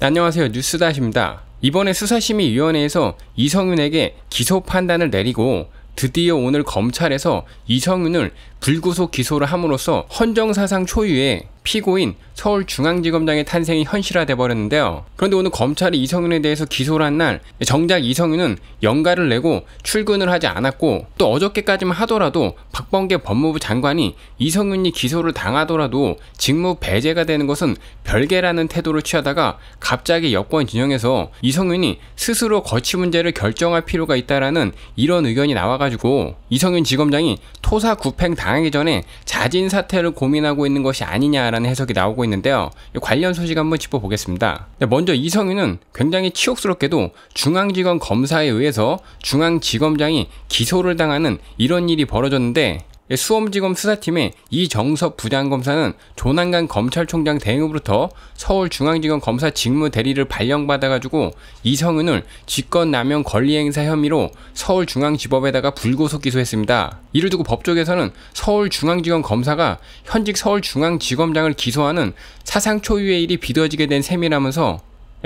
안녕하세요 뉴스다시입니다. 이번에 수사심의위원회에서 이성윤에게 기소 판단을 내리고 드디어 오늘 검찰에서 이성윤을 불구속 기소를 함으로써 헌정사상 초유의 피고인 서울중앙지검장의 탄생이 현실화돼 버렸는데요. 그런데 오늘 검찰이 이성윤에 대해서 기소를 한 날 정작 이성윤은 연가를 내고 출근을 하지 않았고 또 어저께까지만 하더라도 박범계 법무부 장관이 이성윤이 기소를 당하더라도 직무 배제가 되는 것은 별개라는 태도를 취하다가 갑자기 여권 진영에서 이성윤이 스스로 거취 문제를 결정할 필요가 있다라는 이런 의견이 나와가지고 이성윤 지검장이 토사구팽 당하기 전에 자진 사퇴를 고민하고 있는 것이 아니냐 아니냐라는 해석이 나오고 있는데요. 관련 소식 한번 짚어보겠습니다. 네, 먼저 이성윤은 굉장히 치욕스럽게도 중앙지검 검사에 의해서 중앙지검장이 기소를 당하는 이런 일이 벌어졌는데 예, 수험지검 수사팀의 이정섭 부장검사는 조난간 검찰총장 대행으로부터 서울중앙지검 검사 직무 대리를 발령받아가지고 이성은을 직권남용 권리행사 혐의로 서울중앙지법에다가 불구속 기소했습니다. 이를 두고 법조계에서는 서울중앙지검 검사가 현직 서울중앙지검장을 기소하는 사상 초유의 일이 비어지게 된 셈이라면서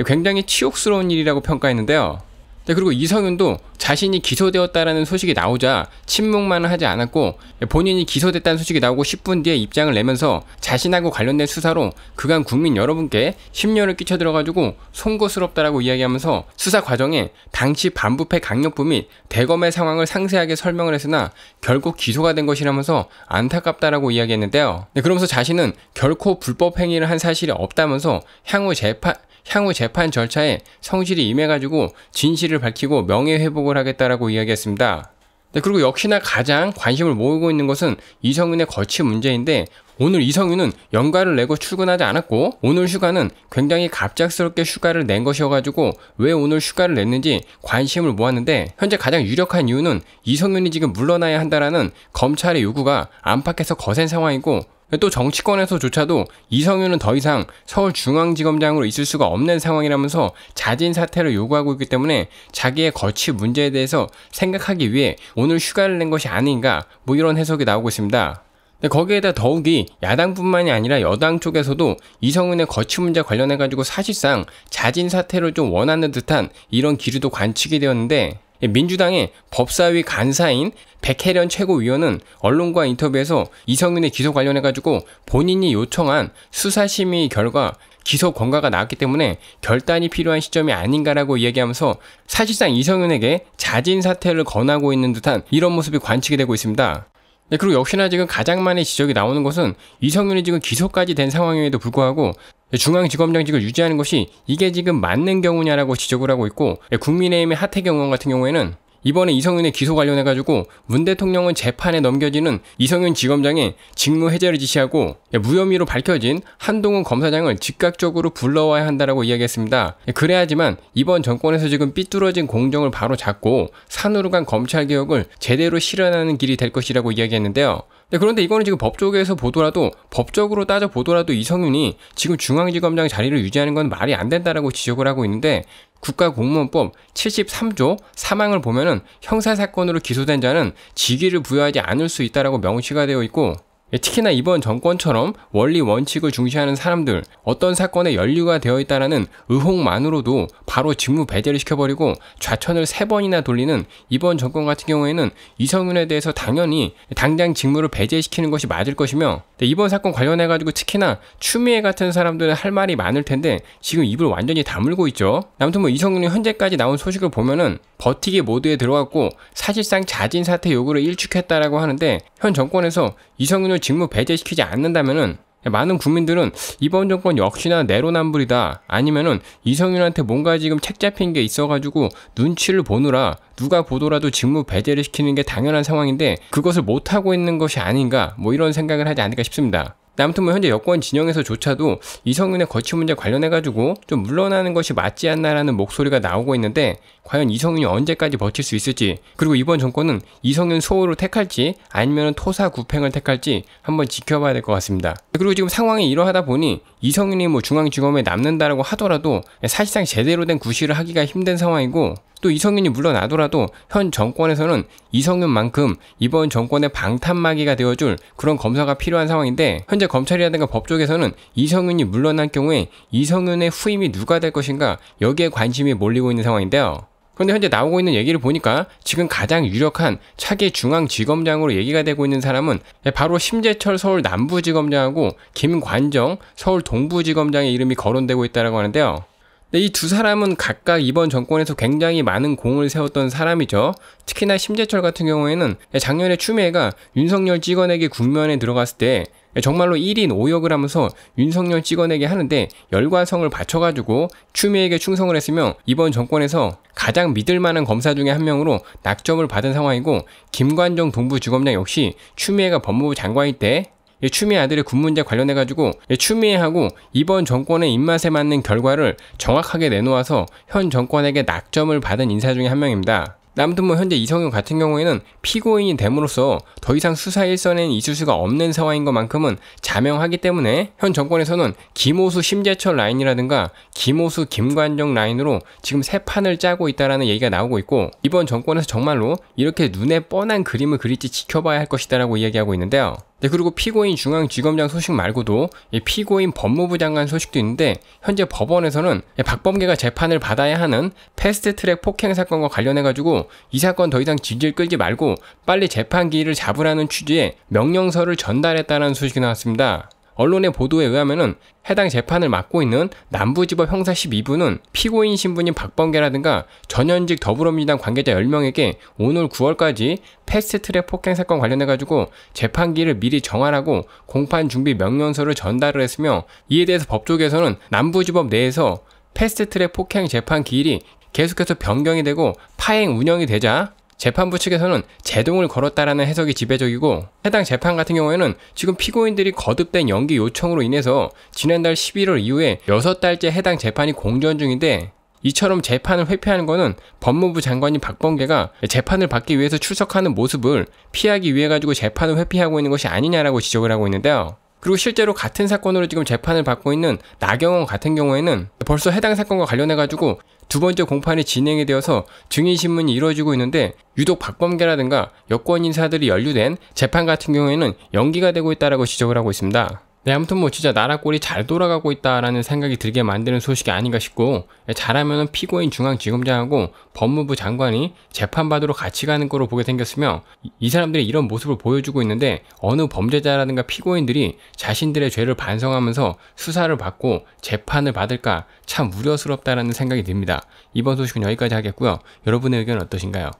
굉장히 치욕스러운 일이라고 평가했는데요. 네, 그리고 이성윤도 자신이 기소되었다라는 소식이 나오자 침묵만 하지 않았고 본인이 기소됐다는 소식이 나오고 10분 뒤에 입장을 내면서 자신하고 관련된 수사로 그간 국민 여러분께 심려를 끼쳐들어가지고 송구스럽다라고 이야기하면서 수사 과정에 당시 반부패 강력부 및 대검의 상황을 상세하게 설명을 했으나 결국 기소가 된 것이라면서 안타깝다라고 이야기했는데요. 네, 그러면서 자신은 결코 불법 행위를 한 사실이 없다면서 향후 재판 향후 재판 절차에 성실히 임해가지고 진실을 밝히고 명예회복을 하겠다라고 이야기했습니다. 네, 그리고 역시나 가장 관심을 모으고 있는 것은 이성윤의 거취 문제인데 오늘 이성윤은 연가를 내고 출근하지 않았고 오늘 휴가는 굉장히 갑작스럽게 휴가를 낸 것이어가지고 왜 오늘 휴가를 냈는지 관심을 모았는데 현재 가장 유력한 이유는 이성윤이 지금 물러나야 한다라는 검찰의 요구가 안팎에서 거센 상황이고 또 정치권에서조차도 이성윤은 더 이상 서울중앙지검장으로 있을 수가 없는 상황이라면서 자진 사퇴를 요구하고 있기 때문에 자기의 거취 문제에 대해서 생각하기 위해 오늘 휴가를 낸 것이 아닌가 뭐 이런 해석이 나오고 있습니다. 거기에다 더욱이 야당뿐만이 아니라 여당 쪽에서도 이성윤의 거취 문제 관련해가지고 사실상 자진 사퇴를 좀 원하는 듯한 이런 기류도 관측이 되었는데 예, 민주당의 법사위 간사인 백혜련 최고위원은 언론과 인터뷰에서 이성윤의 기소 관련해가지고 본인이 요청한 수사심의 결과 기소 권가가 나왔기 때문에 결단이 필요한 시점이 아닌가라고 이야기하면서 사실상 이성윤에게 자진 사퇴를 권하고 있는 듯한 이런 모습이 관측이 되고 있습니다. 네, 그리고 역시나 지금 가장 많이 지적이 나오는 것은 이성윤이 지금 기소까지 된 상황임에도 불구하고 중앙지검장직을 유지하는 것이 이게 지금 맞는 경우냐라고 지적을 하고 있고 국민의힘의 하태경 의원 같은 경우에는 이번에 이성윤의 기소 관련해가지고 문 대통령은 재판에 넘겨지는 이성윤 지검장의 직무 해제를 지시하고 무혐의로 밝혀진 한동훈 검사장을 즉각적으로 불러와야 한다라고 이야기했습니다. 그래야지만 이번 정권에서 지금 삐뚤어진 공정을 바로 잡고 산으로 간 검찰 개혁을 제대로 실현하는 길이 될 것이라고 이야기했는데요. 네, 그런데 이거는 지금 법조계에서 보더라도 법적으로 따져 보더라도 이성윤이 지금 중앙지검장 자리를 유지하는 건 말이 안 된다라고 지적을 하고 있는데 국가공무원법 73조 3항을 보면은 형사사건으로 기소된 자는 직위를 부여하지 않을 수 있다라고 명시가 되어 있고 예, 특히나 이번 정권처럼 원리 원칙을 중시하는 사람들 어떤 사건에 연류가 되어 있다라는 의혹만으로도 바로 직무 배제를 시켜버리고 좌천을 세 번이나 돌리는 이번 정권 같은 경우에는 이성윤에 대해서 당연히 당장 직무를 배제시키는 것이 맞을 것이며 네, 이번 사건 관련해 가지고 특히나 추미애 같은 사람들은 할 말이 많을 텐데 지금 입을 완전히 다물고 있죠. 아무튼 뭐 이성윤이 현재까지 나온 소식을 보면은 버티기 모드에 들어갔고 사실상 자진 사퇴 요구를 일축했다라고 하는데 현 정권에서 이성윤을 직무 배제시키지 않는다면은 많은 국민들은 이번 정권 역시나 내로남불이다 아니면은 이성윤한테 뭔가 지금 책 잡힌 게 있어가지고 눈치를 보느라 누가 보더라도 직무 배제를 시키는 게 당연한 상황인데 그것을 못하고 있는 것이 아닌가 뭐 이런 생각을 하지 않을까 싶습니다. 아무튼 뭐 현재 여권 진영에서조차도 이성윤의 거취 문제 관련해가지고 좀 물러나는 것이 맞지 않나라는 목소리가 나오고 있는데 과연 이성윤이 언제까지 버틸 수 있을지 그리고 이번 정권은 이성윤 소호를 택할지 아니면 토사 구팽을 택할지 한번 지켜봐야 될 것 같습니다. 그리고 지금 상황이 이러하다 보니 이성윤이 뭐 중앙지검에 남는다라고 하더라도 사실상 제대로 된 구실을 하기가 힘든 상황이고 또 이성윤이 물러나더라도 현 정권에서는 이성윤만큼 이번 정권의 방탄마귀가 되어줄 그런 검사가 필요한 상황인데 현재 현재 검찰이라든가 법조에서는 이성윤이 물러날 경우에 이성윤의 후임이 누가 될 것인가 여기에 관심이 몰리고 있는 상황인데요. 그런데 현재 나오고 있는 얘기를 보니까 지금 가장 유력한 차기 중앙지검장으로 얘기가 되고 있는 사람은 바로 심재철 서울 남부지검장하고 김관정 서울 동부지검장의 이름이 거론되고 있다고 하는데요. 네, 이두 사람은 각각 이번 정권에서 굉장히 많은 공을 세웠던 사람이죠. 특히나 심재철 같은 경우에는 작년에 추미애가 윤석열 찍어내기 국면에 들어갔을 때 예, 정말로 1인 5역을 하면서 윤석열 찍어내게 하는데 열과성을 받쳐가지고 추미애에게 충성을 했으며 이번 정권에서 가장 믿을 만한 검사 중에 한 명으로 낙점을 받은 상황이고 김관정 동부지검장 역시 추미애가 법무부 장관일 때 추미애 아들의 군 문제 관련해가지고 추미애하고 이번 정권의 입맛에 맞는 결과를 정확하게 내놓아서 현 정권에게 낙점을 받은 인사 중에 한 명입니다. 아무튼 뭐 현재 이성윤 같은 경우에는 피고인이 됨으로써 더 이상 수사 일선엔 있을 수가 없는 상황인 것만큼은 자명하기 때문에 현 정권에서는 김호수 심재철 라인이라든가 김호수 김관정 라인으로 지금 새 판을 짜고 있다라는 얘기가 나오고 있고 이번 정권에서 정말로 이렇게 눈에 뻔한 그림을 그릴지 지켜봐야 할 것이다라고 이야기하고 있는데요. 네, 그리고 피고인 중앙지검장 소식 말고도 피고인 법무부 장관 소식도 있는데 현재 법원에서는 박범계가 재판을 받아야 하는 패스트트랙 폭행 사건과 관련해 가지고 이 사건 더 이상 질질 끌지 말고 빨리 재판 기일을 잡으라는 취지의 명령서를 전달했다는 소식이 나왔습니다. 언론의 보도에 의하면 해당 재판을 맡고 있는 남부지법 형사 12부는 피고인 신분인 박범계라든가 전현직 더불어민주당 관계자 10명에게 오늘 9월까지 패스트트랙 폭행 사건 관련해가지고 재판기를 미리 정하라고 공판 준비 명령서를 전달을 했으며 이에 대해서 법조계에서는 남부지법 내에서 패스트트랙 폭행 재판 기일이 계속해서 변경이 되고 파행 운영이 되자 재판부 측에서는 제동을 걸었다라는 해석이 지배적이고 해당 재판 같은 경우에는 지금 피고인들이 거듭된 연기 요청으로 인해서 지난달 11월 이후에 6달째 해당 재판이 공전 중인데 이처럼 재판을 회피하는 것은 법무부 장관인 박범계가 재판을 받기 위해서 출석하는 모습을 피하기 위해 가지고 재판을 회피하고 있는 것이 아니냐라고 지적을 하고 있는데요. 그리고 실제로 같은 사건으로 지금 재판을 받고 있는 나경원 같은 경우에는 벌써 해당 사건과 관련해 가지고 두 번째 공판이 진행이 되어서 증인 신문이 이루어지고 있는데 유독 박범계라든가 여권 인사들이 연루된 재판 같은 경우에는 연기가 되고 있다라고 지적을 하고 있습니다. 네, 아무튼 뭐 진짜 나라 꼴이 잘 돌아가고 있다라는 생각이 들게 만드는 소식이 아닌가 싶고 예, 잘하면 피고인 중앙지검장하고 법무부 장관이 재판받으러 같이 가는 거로 보게 생겼으며 이 사람들이 이런 모습을 보여주고 있는데 어느 범죄자라든가 피고인들이 자신들의 죄를 반성하면서 수사를 받고 재판을 받을까 참 우려스럽다라는 생각이 듭니다. 이번 소식은 여기까지 하겠고요. 여러분의 의견 은 어떠신가요?